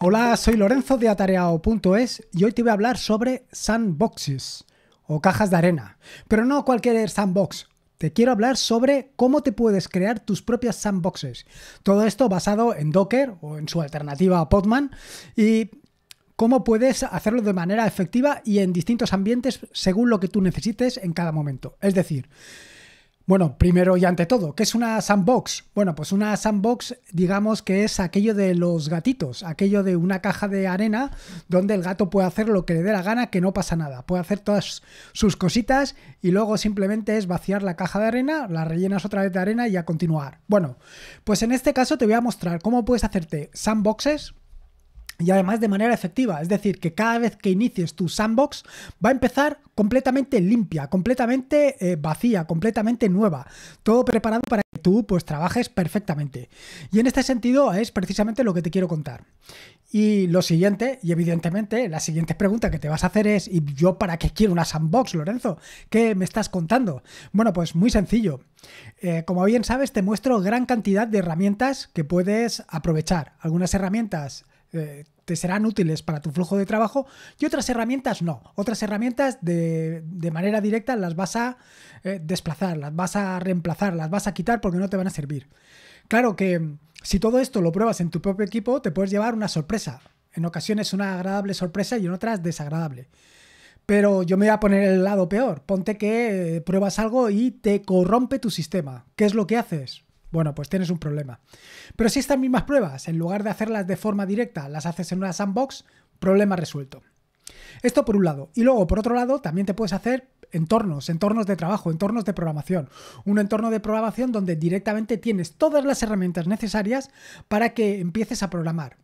Hola, soy Lorenzo de Atareao.es y hoy te voy a hablar sobre sandboxes o cajas de arena. Pero no cualquier sandbox. Te quiero hablar sobre cómo te puedes crear tus propias sandboxes. Todo esto basado en Docker o en su alternativa Podman y cómo puedes hacerlo de manera efectiva y en distintos ambientes según lo que tú necesites en cada momento. Es decir, bueno, primero y ante todo, ¿qué es una sandbox? Bueno, pues una sandbox, digamos que es aquello de los gatitos, aquello de una caja de arena donde el gato puede hacer lo que le dé la gana, que no pasa nada. Puede hacer todas sus cositas y luego simplemente es vaciar la caja de arena, la rellenas otra vez de arena y a continuar. Bueno, pues en este caso te voy a mostrar cómo puedes hacerte sandboxes y además de manera efectiva. Es decir, que cada vez que inicies tu sandbox va a empezar completamente limpia, completamente eh, vacía, completamente nueva. Todo preparado para que tú pues trabajes perfectamente. Y en este sentido es precisamente lo que te quiero contar. Y lo siguiente, y evidentemente la siguiente pregunta que te vas a hacer es, ¿y yo para qué quiero una sandbox, Lorenzo? ¿Qué me estás contando? Bueno, pues muy sencillo. Eh, como bien sabes, te muestro gran cantidad de herramientas que puedes aprovechar. Algunas herramientas eh, te serán útiles para tu flujo de trabajo y otras herramientas no. Otras herramientas de, de manera directa las vas a eh, desplazar, las vas a reemplazar, las vas a quitar porque no te van a servir. Claro que mm, si todo esto lo pruebas en tu propio equipo, te puedes llevar una sorpresa. En ocasiones una agradable sorpresa y en otras desagradable. Pero yo me voy a poner el lado peor. Ponte que eh, pruebas algo y te corrompe tu sistema. ¿Qué es lo que haces? Bueno, pues tienes un problema. Pero si estas mismas pruebas, en lugar de hacerlas de forma directa, las haces en una sandbox, problema resuelto. Esto por un lado. Y luego, por otro lado, también te puedes hacer entornos, entornos de trabajo, entornos de programación. Un entorno de programación donde directamente tienes todas las herramientas necesarias para que empieces a programar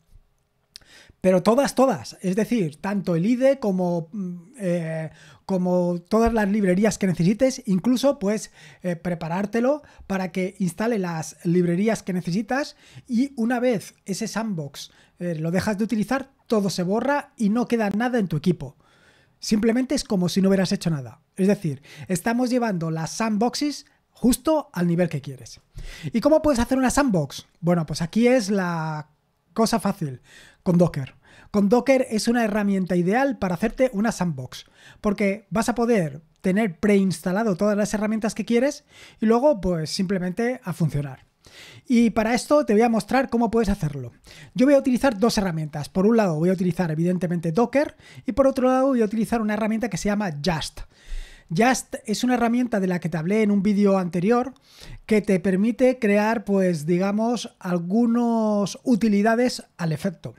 pero todas, todas. Es decir, tanto el IDE como, mm, eh, como todas las librerías que necesites, incluso pues eh, preparártelo para que instale las librerías que necesitas y una vez ese sandbox eh, lo dejas de utilizar, todo se borra y no queda nada en tu equipo. Simplemente es como si no hubieras hecho nada. Es decir, estamos llevando las sandboxes justo al nivel que quieres. ¿Y cómo puedes hacer una sandbox? Bueno, pues aquí es la cosa fácil, con Docker. Con Docker es una herramienta ideal para hacerte una sandbox, porque vas a poder tener preinstalado todas las herramientas que quieres y luego pues simplemente a funcionar. Y para esto te voy a mostrar cómo puedes hacerlo. Yo voy a utilizar dos herramientas. Por un lado voy a utilizar evidentemente Docker y por otro lado voy a utilizar una herramienta que se llama Just. Just es una herramienta de la que te hablé en un vídeo anterior que te permite crear, pues digamos, algunas utilidades al efecto.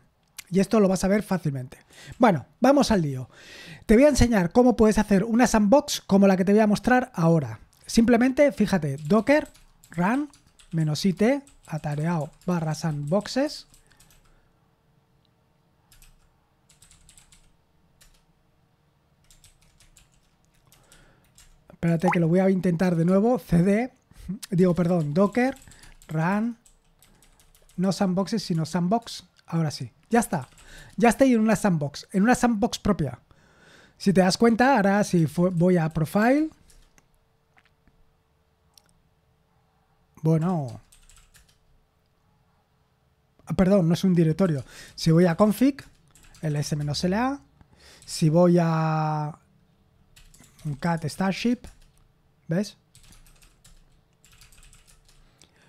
Y esto lo vas a ver fácilmente. Bueno, vamos al lío. Te voy a enseñar cómo puedes hacer una sandbox como la que te voy a mostrar ahora. Simplemente, fíjate, docker run -it atareado barra sandboxes Espérate que lo voy a intentar de nuevo. CD, digo, perdón, Docker, run, no sandboxes, sino sandbox. Ahora sí, ya está. Ya estoy en una sandbox, en una sandbox propia. Si te das cuenta, ahora si voy a profile. Bueno. Ah, perdón, no es un directorio. Si voy a config, ls-la. Si voy a un cat starship. ¿Ves?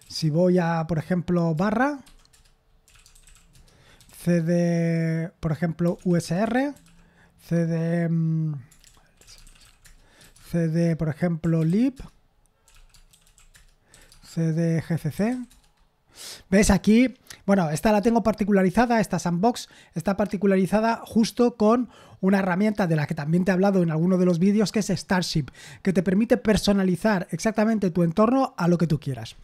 Si voy a, por ejemplo, barra, CD, por ejemplo, USR, CD, mm, CD, por ejemplo, lib, CD GCC. ¿Ves aquí? Bueno, esta la tengo particularizada, esta sandbox está particularizada justo con una herramienta de la que también te he hablado en alguno de los vídeos que es Starship, que te permite personalizar exactamente tu entorno a lo que tú quieras.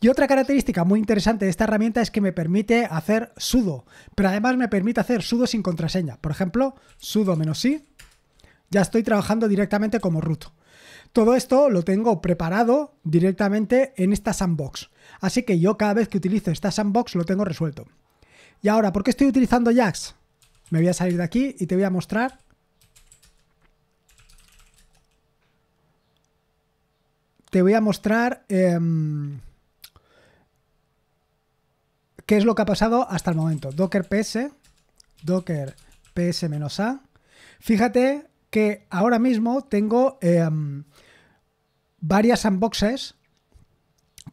Y otra característica muy interesante de esta herramienta es que me permite hacer sudo, pero además me permite hacer sudo sin contraseña. Por ejemplo, sudo menos i, ya estoy trabajando directamente como root. Todo esto lo tengo preparado directamente en esta sandbox. Así que yo cada vez que utilizo esta sandbox lo tengo resuelto. Y ahora, ¿por qué estoy utilizando Jax? Me voy a salir de aquí y te voy a mostrar te voy a mostrar em, qué es lo que ha pasado hasta el momento. Docker ps, docker ps-a. Fíjate que ahora mismo tengo em, varias sandboxes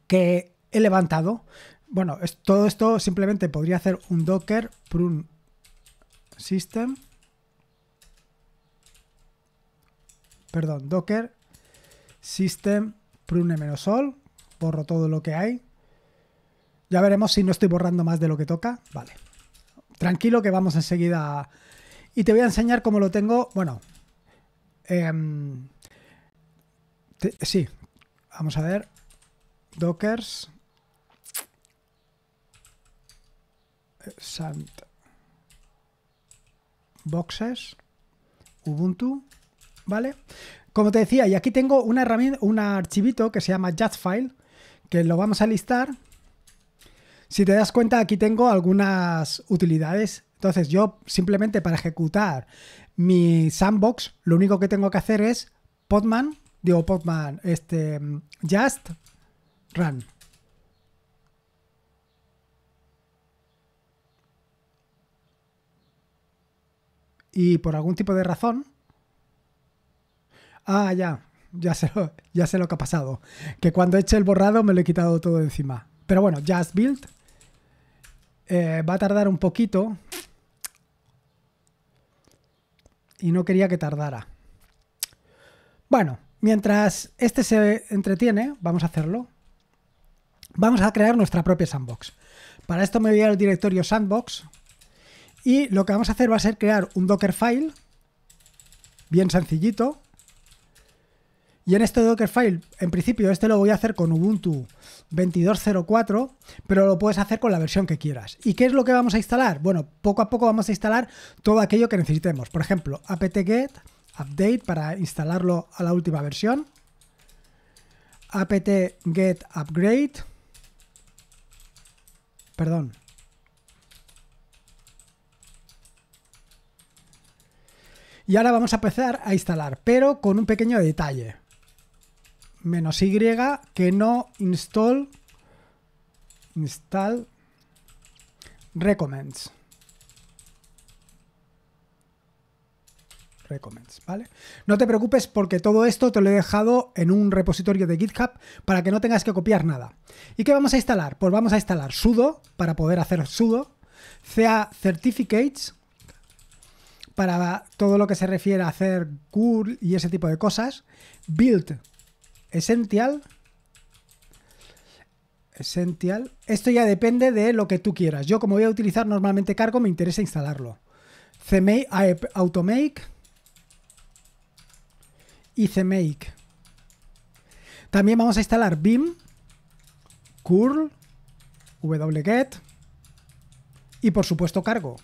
que he levantado. Bueno, todo esto simplemente podría hacer un docker prune system. Perdón, docker system prune menos all. Borro todo lo que hay. Ya veremos si no estoy borrando más de lo que toca. Vale. Tranquilo que vamos enseguida. Y te voy a enseñar cómo lo tengo. Bueno. Em, sí. Vamos a ver. Dockers. Sandboxes, Ubuntu, ¿vale? Como te decía, y aquí tengo una herramienta, un archivito que se llama JustFile, que lo vamos a listar. Si te das cuenta, aquí tengo algunas utilidades. Entonces yo simplemente para ejecutar mi sandbox, lo único que tengo que hacer es podman, digo podman, este, mm, just run. y por algún tipo de razón... Ah, ya, ya sé, lo, que ha pasado. Que cuando hecho el borrado me lo he quitado todo encima. Pero bueno, Just Build eh, va a tardar un poquito. Y no quería que tardara. Bueno, mientras este se entretiene, vamos a hacerlo. Vamos a crear nuestra propia sandbox. Para esto me voy al directorio sandbox y lo que vamos a hacer va a ser crear un Dockerfile, bien sencillito. Y en este Dockerfile, en principio, este lo voy a hacer con Ubuntu 22.04, pero lo puedes hacer con la versión que quieras. ¿Y qué es lo que vamos a instalar? Bueno, poco a poco vamos a instalar todo aquello que necesitemos. Por ejemplo, apt-get, update para instalarlo a la última versión. apt-get upgrade. Perdón, Y ahora vamos a empezar a instalar, pero con un pequeño detalle. Menos Y, que no install, install recommends. recommends, ¿vale? No te preocupes porque todo esto te lo he dejado en un repositorio de GitHub para que no tengas que copiar nada. ¿Y qué vamos a instalar? Pues vamos a instalar sudo para poder hacer sudo, CA certificates para todo lo que se refiere a hacer curl y ese tipo de cosas. Build Essential. Essential. Esto ya depende de lo que tú quieras. Yo como voy a utilizar normalmente cargo, me interesa instalarlo. CMake, ah, eh, Automake y CMake. También vamos a instalar BIM, curl, wget y por supuesto cargo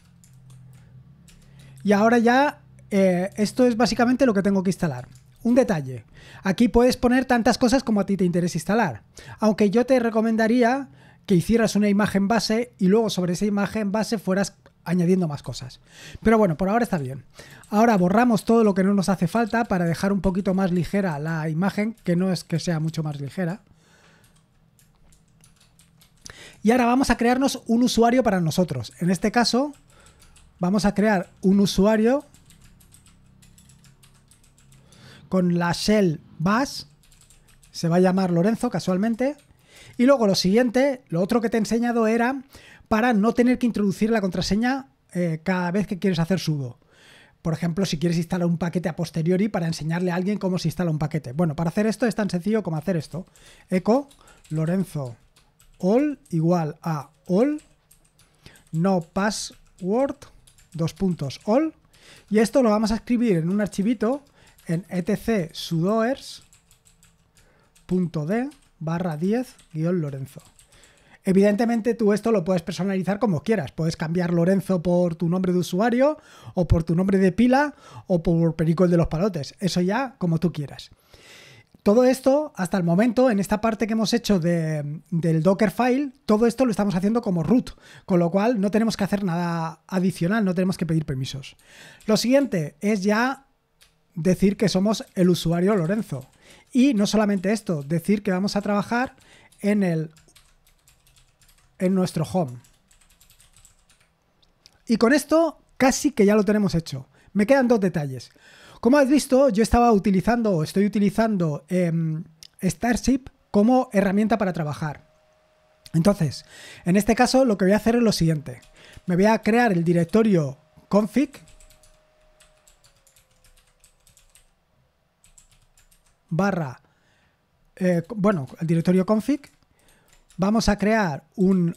y ahora ya eh, esto es básicamente lo que tengo que instalar. Un detalle, aquí puedes poner tantas cosas como a ti te interesa instalar, aunque yo te recomendaría que hicieras una imagen base y luego sobre esa imagen base fueras añadiendo más cosas. Pero bueno, por ahora está bien. Ahora borramos todo lo que no nos hace falta para dejar un poquito más ligera la imagen, que no es que sea mucho más ligera. Y ahora vamos a crearnos un usuario para nosotros. En este caso, Vamos a crear un usuario con la shell bash. Se va a llamar Lorenzo casualmente. Y luego lo siguiente, lo otro que te he enseñado era para no tener que introducir la contraseña eh, cada vez que quieres hacer sudo. Por ejemplo, si quieres instalar un paquete a posteriori para enseñarle a alguien cómo se instala un paquete. Bueno, para hacer esto es tan sencillo como hacer esto. Eco Lorenzo all igual a all no password dos puntos all y esto lo vamos a escribir en un archivito en etc sudoers.d barra 10 Lorenzo. Evidentemente tú esto lo puedes personalizar como quieras. Puedes cambiar Lorenzo por tu nombre de usuario o por tu nombre de pila o por Perico de los Palotes. Eso ya como tú quieras. Todo esto, hasta el momento, en esta parte que hemos hecho de, del Dockerfile, todo esto lo estamos haciendo como root, con lo cual no tenemos que hacer nada adicional, no tenemos que pedir permisos. Lo siguiente es ya decir que somos el usuario Lorenzo. Y no solamente esto, decir que vamos a trabajar en el en nuestro home. Y con esto casi que ya lo tenemos hecho. Me quedan dos detalles. Como has visto, yo estaba utilizando, estoy utilizando em, Starship como herramienta para trabajar. Entonces, en este caso lo que voy a hacer es lo siguiente. Me voy a crear el directorio config. Barra. Eh, bueno, el directorio config. Vamos a crear un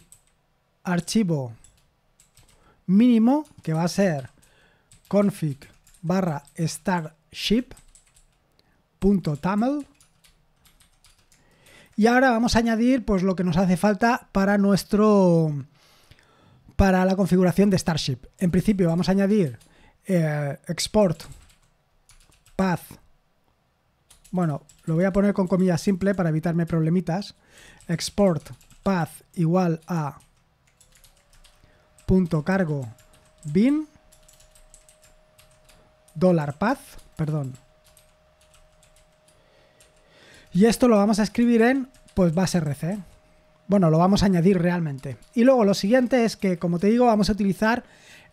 archivo mínimo que va a ser config barra starship.taml y ahora vamos a añadir pues lo que nos hace falta para nuestro para la configuración de Starship. En principio vamos a añadir eh, export path. Bueno, lo voy a poner con comillas simple para evitarme problemitas. Export path igual a punto cargo bin dólar paz, perdón. Y esto lo vamos a escribir en, pues base RC. ¿eh? Bueno, lo vamos a añadir realmente. Y luego lo siguiente es que, como te digo, vamos a utilizar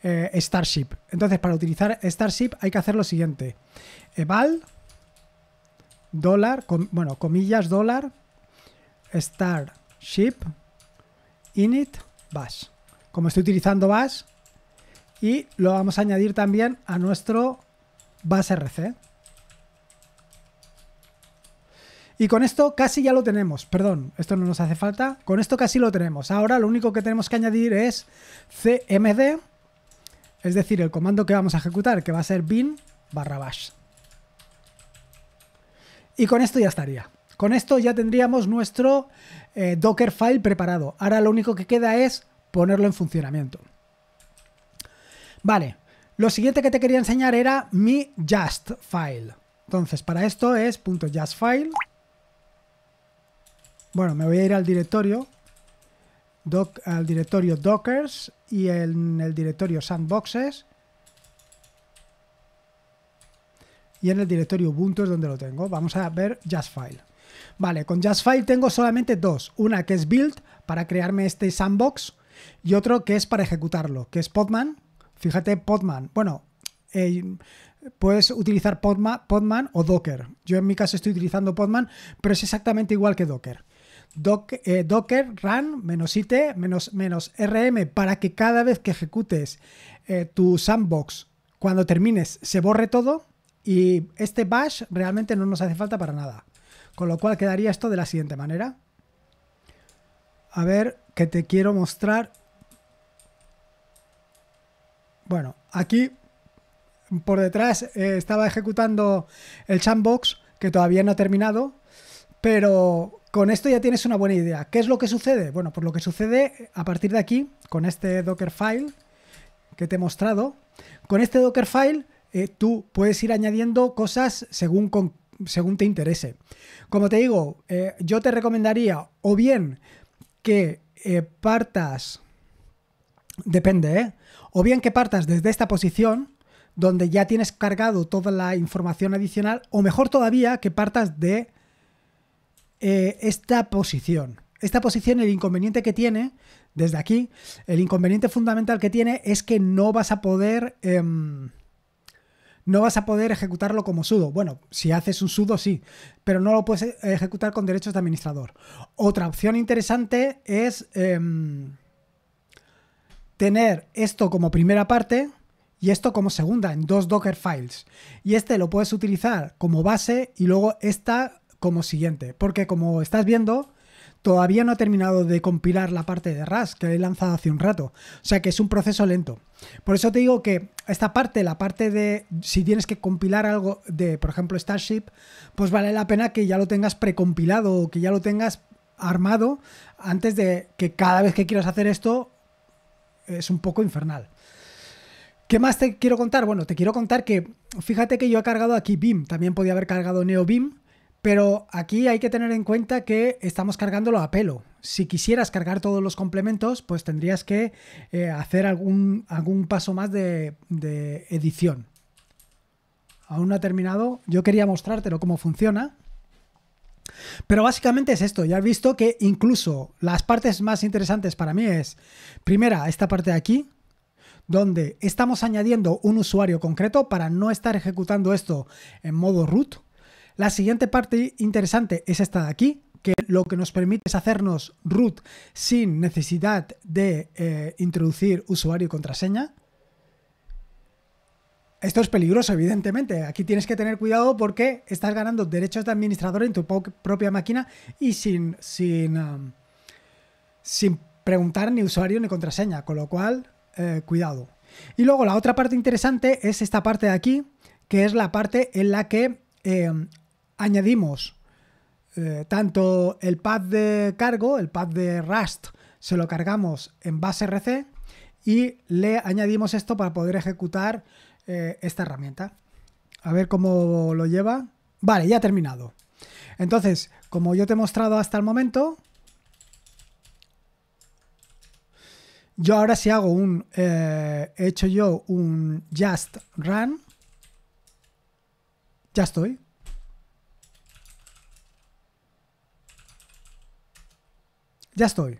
eh, Starship. Entonces, para utilizar Starship hay que hacer lo siguiente. Eval, eh, dólar, bueno, comillas, dólar, Starship, init, bash. Como estoy utilizando bash, y lo vamos a añadir también a nuestro Base rc Y con esto casi ya lo tenemos. Perdón, esto no nos hace falta. Con esto casi lo tenemos. Ahora lo único que tenemos que añadir es cmd, es decir, el comando que vamos a ejecutar, que va a ser bin barra bash. Y con esto ya estaría. Con esto ya tendríamos nuestro eh, Docker file preparado. Ahora lo único que queda es ponerlo en funcionamiento. Vale, lo siguiente que te quería enseñar era mi just file. Entonces, para esto es .just file. Bueno, me voy a ir al directorio, al directorio dockers y en el directorio sandboxes. Y en el directorio Ubuntu es donde lo tengo. Vamos a ver just file. Vale, con just file tengo solamente dos. Una que es build para crearme este sandbox y otro que es para ejecutarlo, que es Podman, Fíjate, Podman. Bueno, eh, puedes utilizar Podman, o Docker. Yo en mi caso estoy utilizando Podman, pero es exactamente igual que Docker. Eh, Docker run menos IT menos, RM para que cada vez que ejecutes eh, tu sandbox, cuando termines, se borre todo y este bash realmente no nos hace falta para nada. Con lo cual quedaría esto de la siguiente manera. A ver, que te quiero mostrar bueno, aquí por detrás eh, estaba ejecutando el sandbox, que todavía no ha terminado, pero con esto ya tienes una buena idea. ¿Qué es lo que sucede? Bueno, por pues lo que sucede a partir de aquí, con este Dockerfile que te he mostrado, con este Dockerfile file eh, tú puedes ir añadiendo cosas según, según te interese. Como te digo, eh, yo te recomendaría o bien que partas Depende, ¿eh? O bien que partas desde esta posición, donde ya tienes cargado toda la información adicional, o mejor todavía, que partas de eh, esta posición. Esta posición, el inconveniente que tiene, desde aquí, el inconveniente fundamental que tiene es que no vas a poder. Em, no vas a poder ejecutarlo como sudo. Bueno, si haces un sudo, sí, pero no lo puedes ejecutar con derechos de administrador. Otra opción interesante es. Em, tener esto como primera parte y esto como segunda, en dos Docker files. Y este lo puedes utilizar como base y luego esta como siguiente. Porque como estás viendo, todavía no he terminado de compilar la parte de RAS que he lanzado hace un rato. O sea que es un proceso lento. Por eso te digo que esta parte, la parte de si tienes que compilar algo de, por ejemplo, Starship, pues vale la pena que ya lo tengas precompilado o que ya lo tengas armado antes de que cada vez que quieras hacer esto es un poco infernal. ¿Qué más te quiero contar? Bueno, te quiero contar que fíjate que yo he cargado aquí BIM, también podía haber cargado NeoBIM BIM, pero aquí hay que tener en cuenta que estamos cargándolo a pelo. Si quisieras cargar todos los complementos, pues tendrías que eh, hacer algún, algún paso más de, de edición. Aún no ha terminado. Yo quería mostrártelo cómo funciona. Pero básicamente es esto, ya has visto que incluso las partes más interesantes para mí es, primera, esta parte de aquí, donde estamos añadiendo un usuario concreto para no estar ejecutando esto en modo root. La siguiente parte interesante es esta de aquí, que lo que nos permite es hacernos root sin necesidad de eh, introducir usuario y contraseña. Esto es peligroso, evidentemente. Aquí tienes que tener cuidado porque estás ganando derechos de administrador en tu propia máquina y sin, sin, um, sin preguntar ni usuario ni contraseña, con lo cual, eh, cuidado. Y luego la otra parte interesante es esta parte de aquí, que es la parte en la que em, añadimos eh, tanto el pad de cargo, el pad de Rust, se lo cargamos en base RC y le añadimos esto para poder ejecutar eh, esta herramienta. A ver cómo lo lleva. Vale, ya ha terminado. Entonces, como yo te he mostrado hasta el momento, yo ahora si hago un, eh, he hecho yo un just run, ya estoy. Ya estoy.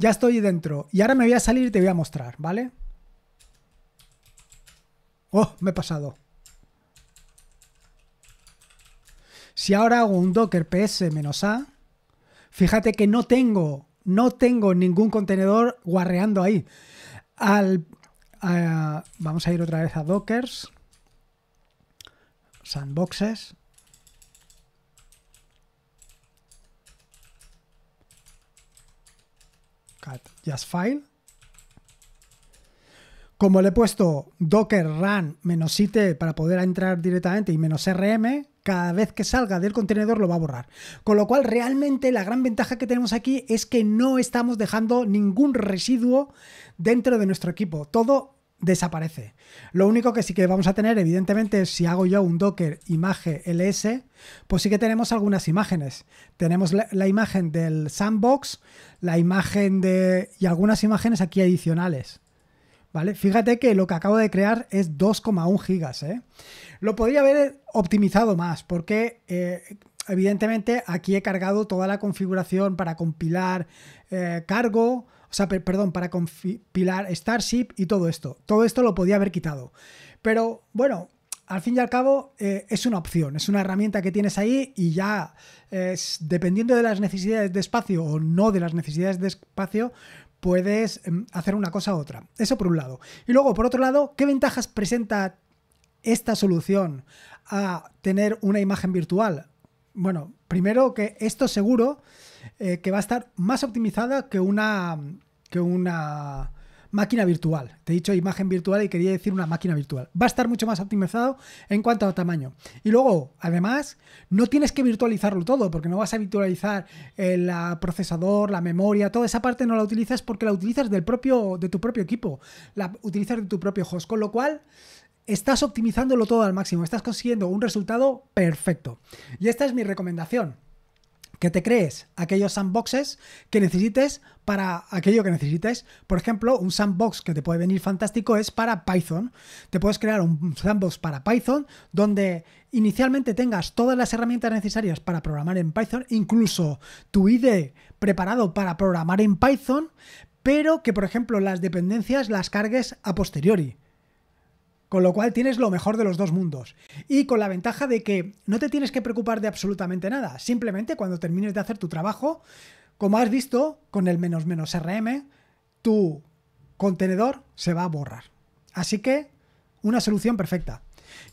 Ya estoy dentro. Y ahora me voy a salir y te voy a mostrar, ¿vale? Oh, me he pasado. Si ahora hago un docker ps-a, fíjate que no tengo, no tengo ningún contenedor guarreando ahí. Al, eh, vamos a ir otra vez a dockers, sandboxes. cat just file. Como le he puesto docker run menos it para poder entrar directamente y menos rm, cada vez que salga del contenedor lo va a borrar. Con lo cual realmente la gran ventaja que tenemos aquí es que no estamos dejando ningún residuo dentro de nuestro equipo. Todo desaparece. Lo único que sí que vamos a tener, evidentemente, si hago yo un Docker imagen ls, pues sí que tenemos algunas imágenes. Tenemos la, imagen del sandbox, la imagen de... y algunas imágenes aquí adicionales. ¿Vale? Fíjate que lo que acabo de crear es 2,1 gigas. ¿eh? Lo podría haber optimizado más porque eh, evidentemente aquí he cargado toda la configuración para compilar eh, cargo, o sea, perdón, para compilar Starship y todo esto. Todo esto lo podía haber quitado. Pero bueno, al fin y al cabo eh, es una opción, es una herramienta que tienes ahí y ya eh, dependiendo de las necesidades de espacio o no de las necesidades de espacio, puedes em, hacer una cosa u otra. Eso por un lado. Y luego, por otro lado, ¿qué ventajas presenta esta solución a tener una imagen virtual? Bueno, primero que esto seguro eh, que va a estar más optimizada que una, que una máquina virtual. Te he dicho imagen virtual y quería decir una máquina virtual. Va a estar mucho más optimizado en cuanto a tamaño. Y luego, además, no tienes que virtualizarlo todo, porque no vas a virtualizar el eh, procesador, la memoria, toda esa parte no la utilizas porque la utilizas del propio, de tu propio equipo, la utilizas de tu propio host, con lo cual estás optimizándolo todo al máximo, estás consiguiendo un resultado perfecto. Y esta es mi recomendación que te crees aquellos sandboxes que necesites para aquello que necesites. Por ejemplo, un sandbox que te puede venir fantástico es para Python. Te puedes crear un sandbox para Python donde inicialmente tengas todas las herramientas necesarias para programar en Python, incluso tu IDE preparado para programar en Python, pero que por ejemplo las dependencias las cargues a posteriori. Con lo cual tienes lo mejor de los dos mundos. Y con la ventaja de que no te tienes que preocupar de absolutamente nada. Simplemente cuando termines de hacer tu trabajo, como has visto, con el menos menos RM, tu contenedor se va a borrar. Así que una solución perfecta.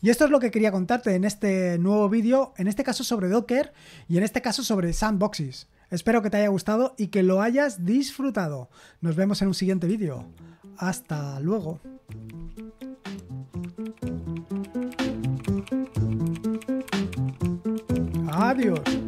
Y esto es lo que quería contarte en este nuevo vídeo, en este caso sobre Docker y en este caso sobre sandboxes. Espero que te haya gustado y que lo hayas disfrutado. Nos vemos en un siguiente vídeo. Hasta luego. Adiós.